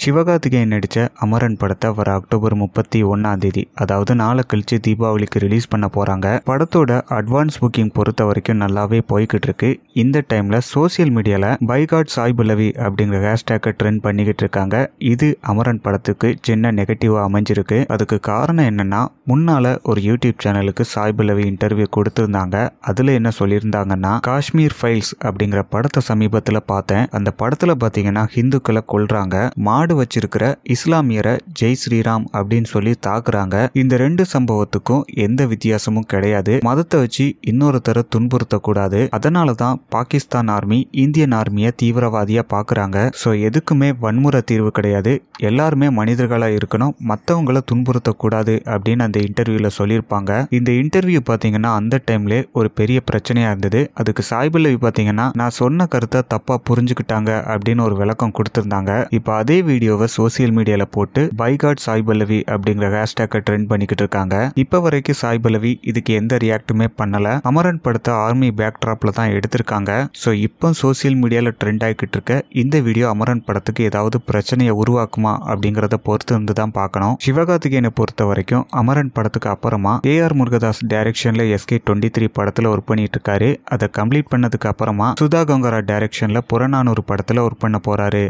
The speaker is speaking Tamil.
சிவகார்த்திகேயன் நடித்த அமரன் படத்தை வர அக்டோபர் முப்பத்தி ஒன்றாந்தேதி தேதி அதாவது நாளை கழிச்சு தீபாவளிக்கு ரிலீஸ் பண்ண போகிறாங்க படத்தோட அட்வான்ஸ் புக்கிங் பொறுத்த வரைக்கும் நல்லாவே போய்கிட்டு இருக்கு இந்த டைமில் சோசியல் மீடியாவில் பைகாட் சாய் புலவி அப்படிங்கிற ஹேஷ்டேக்கை ட்ரெண்ட் பண்ணிக்கிட்டு இருக்காங்க இது அமரன் படத்துக்கு சின்ன நெகட்டிவாக அமைஞ்சிருக்கு அதுக்கு காரணம் என்னென்னா முன்னால் ஒரு யூடியூப் சேனலுக்கு சாய் புலவி இன்டர்வியூ கொடுத்துருந்தாங்க அதில் என்ன சொல்லியிருந்தாங்கன்னா காஷ்மீர் ஃபைல்ஸ் அப்படிங்கிற படத்தை சமீபத்தில் பார்த்தேன் அந்த படத்தில் பார்த்தீங்கன்னா ஹிந்துக்களை கொள்கிறாங்க மா நாடு வச்சிருக்கிற இஸ்லாமியரை ஜெய் ஸ்ரீராம் அப்படின்னு சொல்லி தாக்குறாங்க இந்த ரெண்டு சம்பவத்துக்கும் எந்த வித்தியாசமும் கிடையாது மதத்தை வச்சு இன்னொருத்தரை துன்புறுத்தக்கூடாது அதனால தான் பாகிஸ்தான் ஆர்மி இந்தியன் ஆர்மியை தீவிரவாதியாக பார்க்குறாங்க ஸோ எதுக்குமே வன்முறை தீர்வு கிடையாது எல்லாருமே மனிதர்களாக இருக்கணும் துன்புறுத்த துன்புறுத்தக்கூடாது அப்படின்னு அந்த இன்டர்வியூவில் சொல்லியிருப்பாங்க இந்த இன்டர்வியூ பார்த்தீங்கன்னா அந்த டைம்ல ஒரு பெரிய பிரச்சனையாக இருந்தது அதுக்கு சாய்பிள்ளவி பார்த்தீங்கன்னா நான் சொன்ன கருத்தை தப்பாக புரிஞ்சுக்கிட்டாங்க அப்படின்னு ஒரு விளக்கம் கொடுத்துருந்தாங்க இப்போ அதே வீடியோவை சோசியல் மீடியால போட்டு பைகாட் சாய் பல்லவி அப்படிங்கிற ஹேஷ்டேக்கை ட்ரெண்ட் பண்ணிக்கிட்டு இருக்காங்க இப்போ வரைக்கும் சாய் பல்லவி இதுக்கு எந்த ரியாக்டுமே பண்ணல அமரன் படத்தை ஆர்மி பேக்ட்ராப்ல தான் எடுத்திருக்காங்க ஸோ இப்போ சோசியல் மீடியாவில் ட்ரெண்ட் ஆகிக்கிட்டு இருக்க இந்த வீடியோ அமரன் படத்துக்கு ஏதாவது பிரச்சனையை உருவாக்குமா அப்படிங்கிறத பொறுத்து இருந்து தான் பார்க்கணும் சிவகார்த்திகேயனை பொறுத்த வரைக்கும் அமரன் படத்துக்கு அப்புறமா ஏ ஆர் முருகதாஸ் டைரக்ஷன்ல கே டுவெண்ட்டி த்ரீ படத்தில் ஒர்க் பண்ணிட்டு இருக்காரு அதை கம்ப்ளீட் பண்ணதுக்கு அப்புறமா சுதா கங்கரா டைரக்ஷன்ல புறநானூறு படத்தில் ஒர்க் பண்ண போறாரு